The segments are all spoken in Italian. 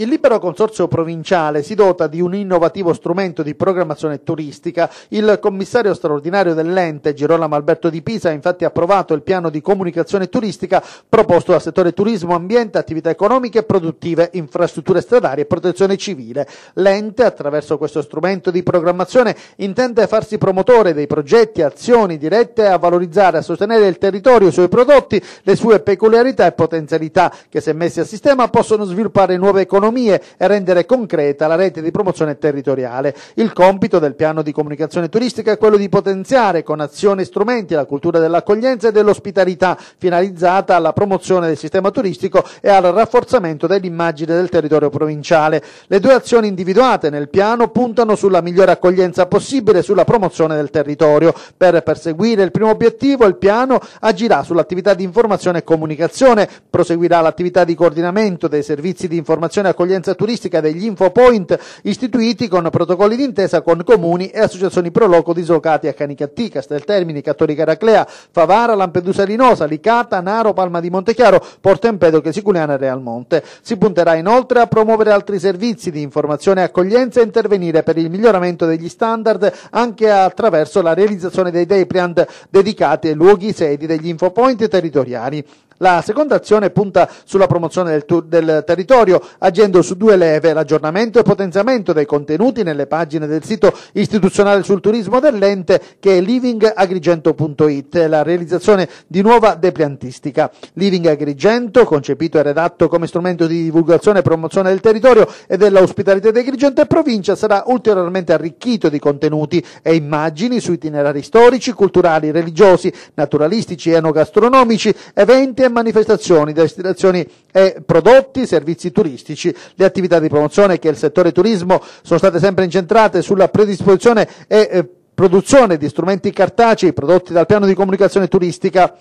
Il libero consorzio provinciale si dota di un innovativo strumento di programmazione turistica. Il commissario straordinario dell'ente, Girolamo Alberto di Pisa, ha infatti approvato il piano di comunicazione turistica proposto dal settore turismo, ambiente, attività economiche e produttive, infrastrutture stradali e protezione civile. L'ente, attraverso questo strumento di programmazione, intende farsi promotore dei progetti e azioni dirette a valorizzare e a sostenere il territorio, i suoi prodotti, le sue peculiarità e potenzialità, che se messi a sistema possono sviluppare nuove economie economie e rendere concreta la rete di promozione territoriale. Il compito del piano di comunicazione turistica è quello di potenziare con azioni e strumenti la cultura dell'accoglienza e dell'ospitalità finalizzata alla promozione del sistema turistico e al rafforzamento dell'immagine del territorio provinciale. Le due azioni individuate nel piano puntano sulla migliore accoglienza possibile e sulla promozione del territorio. Per perseguire il primo obiettivo il piano agirà sull'attività di informazione e comunicazione, proseguirà l'attività di coordinamento dei servizi di informazione e l'accoglienza turistica degli infopoint istituiti con protocolli d'intesa con comuni e associazioni pro loco dislocati a Canicattì, Casteltermini, Cattolica Raclea, Favara, Lampedusa Rinosa, Licata, Naro, Palma di Montechiaro, Porto Empedo, Chesiculiana e Realmonte. Si punterà inoltre a promuovere altri servizi di informazione e accoglienza e intervenire per il miglioramento degli standard anche attraverso la realizzazione dei day plan dedicati ai luoghi sedi degli infopoint territoriali. La seconda azione punta sulla promozione del, tu- del territorio, agendo su due leve, l'aggiornamento e potenziamento dei contenuti nelle pagine del sito istituzionale sul turismo dell'ente che è livingagrigento.it, la realizzazione di nuova depiantistica. Living Agrigento, concepito e redatto come strumento di divulgazione e promozione del territorio e dell'ospitalità di Agrigento e provincia, sarà ulteriormente arricchito di contenuti e immagini su itinerari storici, culturali, religiosi, naturalistici, e enogastronomici, eventi e fiere, manifestazioni, destinazioni e prodotti, servizi turistici. Le attività di promozione che il settore turismo sono state sempre incentrate sulla predisposizione e eh, produzione di strumenti cartacei prodotti dal piano di comunicazione turistica.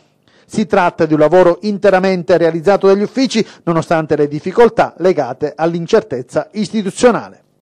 Si tratta di un lavoro interamente realizzato dagli uffici, nonostante le difficoltà legate all'incertezza istituzionale.